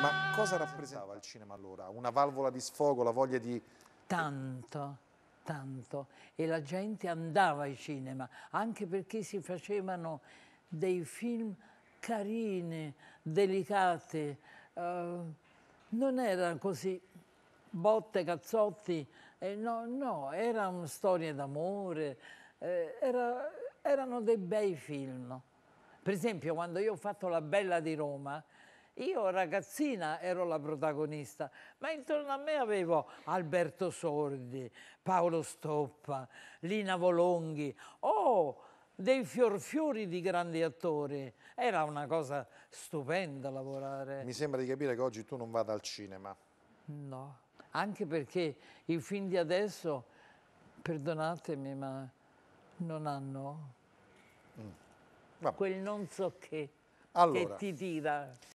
Ma ah, cosa rappresentava il cinema allora? Una valvola di sfogo, la voglia di... Tanto, tanto. E la gente andava ai cinema, anche perché si facevano dei film carini, delicati. Uh, non erano così botte, cazzotti, eh, no, no, erano storie d'amore, eh, era, erano dei bei film. Per esempio, quando io ho fatto La Bella di Roma, io ragazzina ero la protagonista, ma intorno a me avevo Alberto Sordi, Paolo Stoppa, Lina Volonghi, oh, dei fiorfiori di grandi attori. Era una cosa stupenda lavorare. Mi sembra di capire che oggi tu non vada al cinema. No, anche perché i film di adesso, perdonatemi, ma non hanno mm. quel non so che, allora. che ti tira.